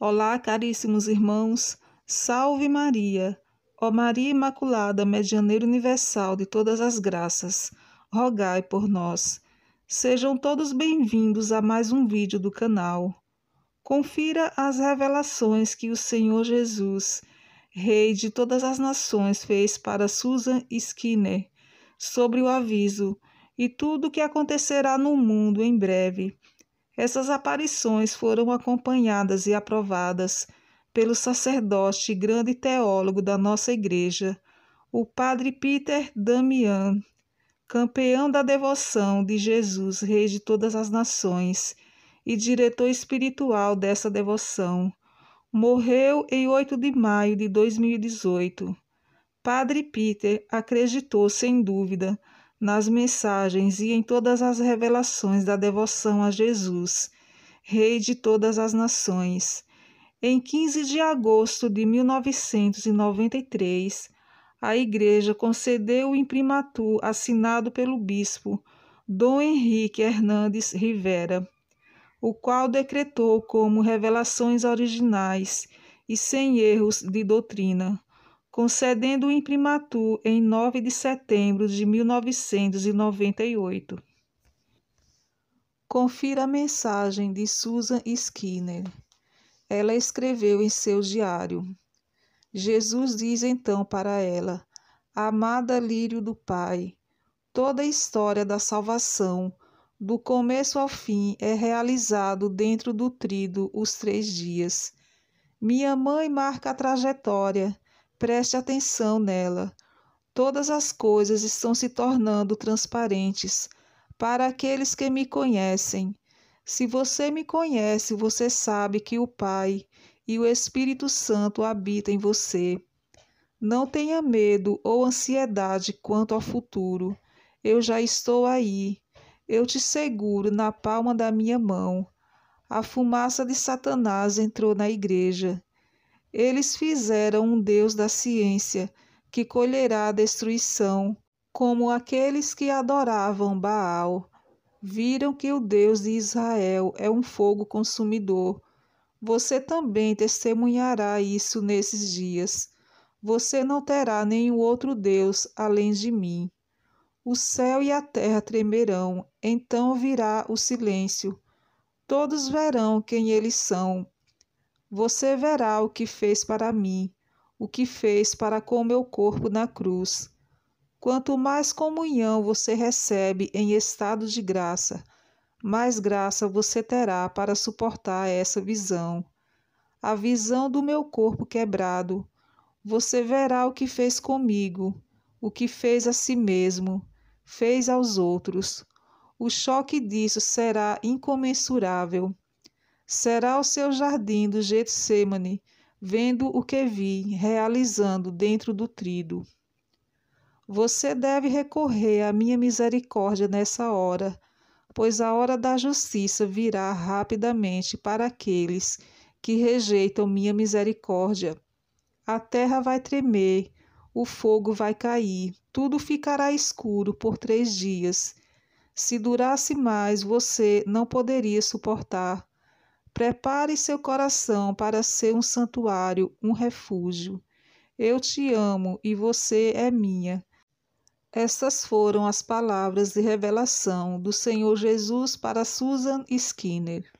Olá, caríssimos irmãos, salve Maria, ó Maria Imaculada, medianeira universal de todas as graças, rogai por nós. Sejam todos bem-vindos a mais um vídeo do canal. Confira as revelações que o Senhor Jesus, Rei de todas as nações, fez para Susan Skinner sobre o aviso e tudo o que acontecerá no mundo em breve essas aparições foram acompanhadas e aprovadas pelo sacerdote e grande teólogo da nossa igreja, o padre Peter Damian, campeão da devoção de Jesus, Rei de todas as nações e diretor espiritual dessa devoção. Morreu em 8 de maio de 2018. Padre Peter acreditou, sem dúvida, nas mensagens e em todas as revelações da devoção a Jesus, Rei de todas as nações. Em 15 de agosto de 1993, a Igreja concedeu o imprimatur assinado pelo bispo Dom Henrique Hernandes Rivera, o qual decretou como revelações originais e sem erros de doutrina concedendo o imprimatur em 9 de setembro de 1998. Confira a mensagem de Susan Skinner. Ela escreveu em seu diário. Jesus diz então para ela: Amada lírio do Pai, toda a história da salvação, do começo ao fim, é realizado dentro do trido os três dias. Minha mãe marca a trajetória Preste atenção nela. Todas as coisas estão se tornando transparentes para aqueles que me conhecem. Se você me conhece, você sabe que o Pai e o Espírito Santo habitam em você. Não tenha medo ou ansiedade quanto ao futuro. Eu já estou aí. Eu te seguro na palma da minha mão. A fumaça de Satanás entrou na igreja eles fizeram um Deus da ciência que colherá a destruição, como aqueles que adoravam Baal. Viram que o Deus de Israel é um fogo consumidor. Você também testemunhará isso nesses dias. Você não terá nenhum outro Deus além de mim. O céu e a terra tremerão, então virá o silêncio. Todos verão quem eles são, você verá o que fez para mim, o que fez para com meu corpo na cruz. Quanto mais comunhão você recebe em estado de graça, mais graça você terá para suportar essa visão. A visão do meu corpo quebrado. Você verá o que fez comigo, o que fez a si mesmo, fez aos outros. O choque disso será incomensurável. Será o seu jardim do Getsemane, vendo o que vi, realizando dentro do trido. Você deve recorrer à minha misericórdia nessa hora, pois a hora da justiça virá rapidamente para aqueles que rejeitam minha misericórdia. A terra vai tremer, o fogo vai cair, tudo ficará escuro por três dias. Se durasse mais, você não poderia suportar. Prepare seu coração para ser um santuário, um refúgio. Eu te amo e você é minha. Essas foram as palavras de revelação do Senhor Jesus para Susan Skinner.